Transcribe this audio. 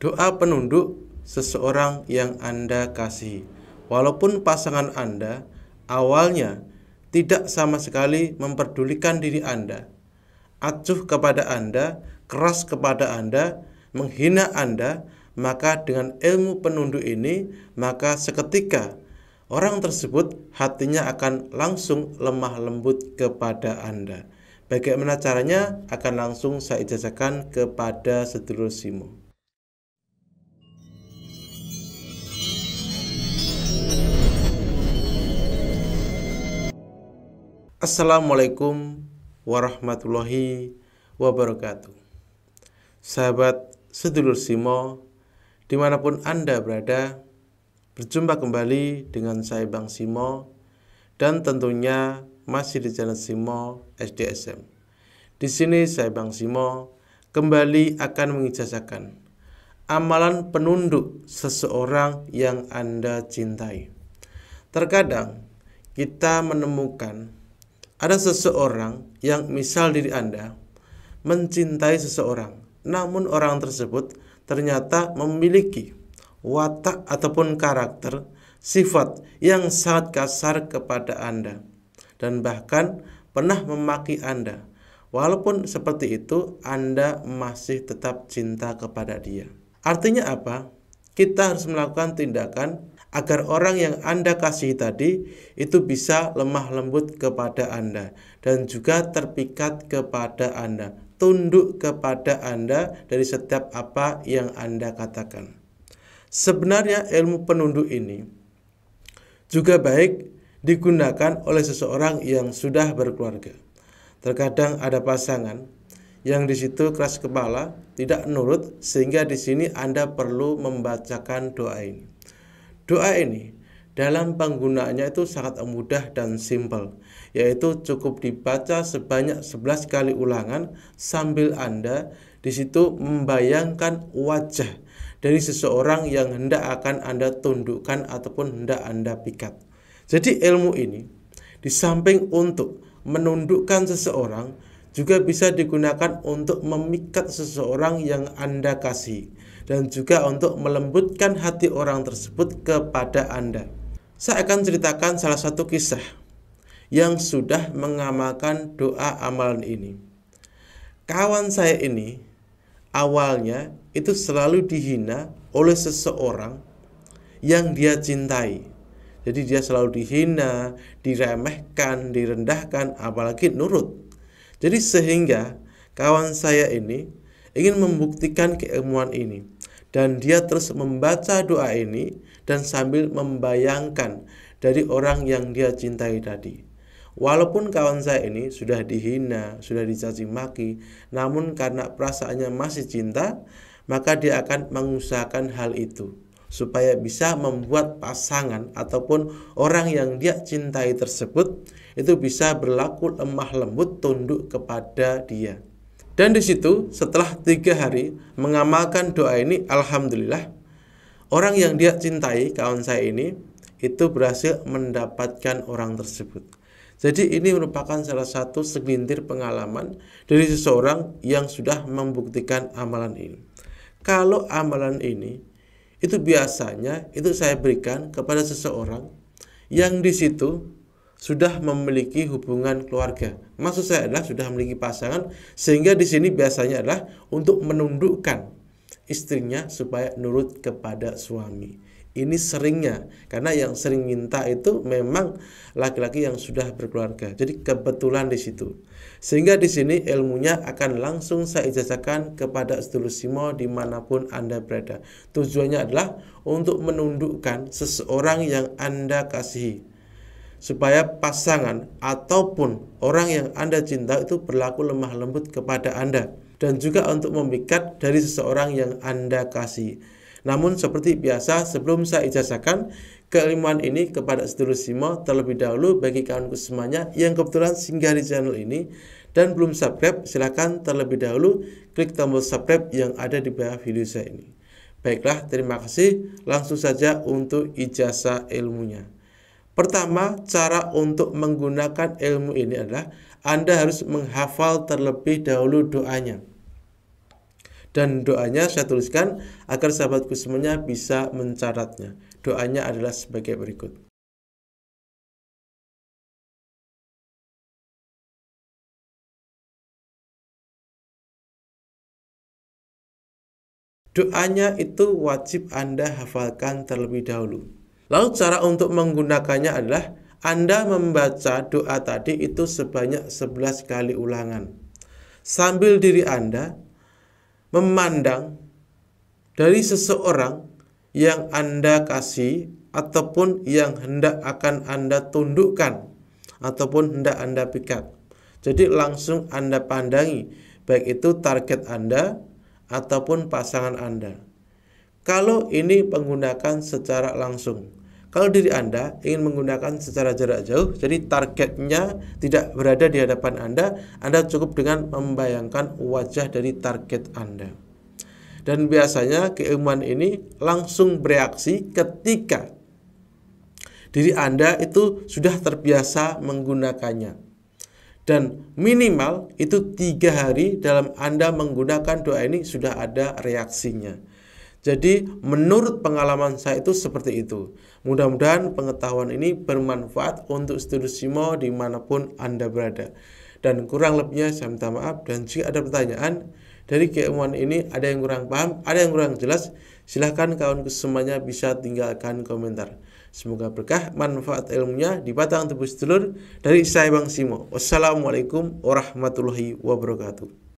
doa penunduk seseorang yang Anda kasihi. Walaupun pasangan Anda awalnya tidak sama sekali memperdulikan diri Anda, acuh kepada Anda, keras kepada Anda, menghina Anda, maka dengan ilmu penunduk ini, maka seketika orang tersebut hatinya akan langsung lemah lembut kepada Anda. Bagaimana caranya akan langsung saya jajakan kepada sedulur Simo. Assalamualaikum warahmatullahi wabarakatuh. Sahabat sedulur Simo, dimanapun Anda berada, berjumpa kembali dengan saya Bang Simo, dan tentunya masih di channel Simo SDSM. Di sini saya Bang Simo kembali akan mengijazakan amalan penunduk seseorang yang Anda cintai. Terkadang kita menemukan ada seseorang yang misal diri Anda mencintai seseorang, namun orang tersebut ternyata memiliki watak ataupun karakter sifat yang sangat kasar kepada Anda dan bahkan pernah memaki Anda. Walaupun seperti itu, Anda masih tetap cinta kepada dia. Artinya apa? Kita harus melakukan tindakan agar orang yang Anda kasihi tadi itu bisa lemah lembut kepada Anda dan juga terpikat kepada Anda, tunduk kepada Anda dari setiap apa yang Anda katakan. Sebenarnya ilmu penunduk ini juga baik digunakan oleh seseorang yang sudah berkeluarga. Terkadang ada pasangan yang di situ keras kepala, tidak nurut sehingga di sini Anda perlu membacakan doa ini. Doa ini dalam penggunaannya itu sangat mudah dan simpel, yaitu cukup dibaca sebanyak 11 kali ulangan sambil Anda di situ membayangkan wajah dari seseorang yang hendak akan Anda tundukkan ataupun hendak Anda pikat. Jadi ilmu ini di samping untuk menundukkan seseorang juga bisa digunakan untuk memikat seseorang yang Anda kasih dan juga untuk melembutkan hati orang tersebut kepada Anda. Saya akan ceritakan salah satu kisah yang sudah mengamalkan doa amalan ini. Kawan saya ini awalnya itu selalu dihina oleh seseorang yang dia cintai. Jadi dia selalu dihina, diremehkan, direndahkan, apalagi nurut. Jadi sehingga kawan saya ini ingin membuktikan keilmuan ini dan dia terus membaca doa ini dan sambil membayangkan dari orang yang dia cintai tadi. Walaupun kawan saya ini sudah dihina, sudah dicaci maki, namun karena perasaannya masih cinta, maka dia akan mengusahakan hal itu supaya bisa membuat pasangan ataupun orang yang dia cintai tersebut itu bisa berlaku lemah lembut tunduk kepada dia. Dan di situ setelah tiga hari mengamalkan doa ini, alhamdulillah orang yang dia cintai kawan saya ini itu berhasil mendapatkan orang tersebut. Jadi ini merupakan salah satu segelintir pengalaman dari seseorang yang sudah membuktikan amalan ini. Kalau amalan ini itu biasanya itu saya berikan kepada seseorang yang di situ sudah memiliki hubungan keluarga. Maksud saya adalah sudah memiliki pasangan sehingga di sini biasanya adalah untuk menundukkan istrinya supaya nurut kepada suami. Ini seringnya karena yang sering minta itu memang laki-laki yang sudah berkeluarga. Jadi kebetulan di situ. Sehingga di sini ilmunya akan langsung saya ijazahkan kepada sedulur dimanapun Anda berada. Tujuannya adalah untuk menundukkan seseorang yang Anda kasihi supaya pasangan ataupun orang yang Anda cinta itu berlaku lemah lembut kepada Anda dan juga untuk memikat dari seseorang yang Anda kasih. Namun seperti biasa sebelum saya ijazahkan keilmuan ini kepada seluruh Simo terlebih dahulu bagi kawan-kawan semuanya yang kebetulan singgah di channel ini dan belum subscribe silahkan terlebih dahulu klik tombol subscribe yang ada di bawah video saya ini. Baiklah terima kasih langsung saja untuk ijazah ilmunya. Pertama, cara untuk menggunakan ilmu ini adalah Anda harus menghafal terlebih dahulu doanya. Dan doanya saya tuliskan agar sahabatku semuanya bisa mencaratnya Doanya adalah sebagai berikut. Doanya itu wajib Anda hafalkan terlebih dahulu. Lalu cara untuk menggunakannya adalah Anda membaca doa tadi itu sebanyak 11 kali ulangan. Sambil diri Anda memandang dari seseorang yang Anda kasih ataupun yang hendak akan Anda tundukkan ataupun hendak Anda pikat. Jadi langsung Anda pandangi baik itu target Anda ataupun pasangan Anda. Kalau ini menggunakan secara langsung, kalau diri Anda ingin menggunakan secara jarak jauh, jadi targetnya tidak berada di hadapan Anda, Anda cukup dengan membayangkan wajah dari target Anda. Dan biasanya keilmuan ini langsung bereaksi ketika diri Anda itu sudah terbiasa menggunakannya dan minimal itu tiga hari dalam Anda menggunakan doa ini sudah ada reaksinya. Jadi menurut pengalaman saya itu seperti itu. Mudah-mudahan pengetahuan ini bermanfaat untuk studi Simo dimanapun Anda berada. Dan kurang lebihnya saya minta maaf dan jika ada pertanyaan dari keilmuan ini ada yang kurang paham, ada yang kurang jelas, silahkan kawan semuanya bisa tinggalkan komentar. Semoga berkah manfaat ilmunya di batang tubuh sedulur dari saya Bang Simo. Wassalamualaikum warahmatullahi wabarakatuh.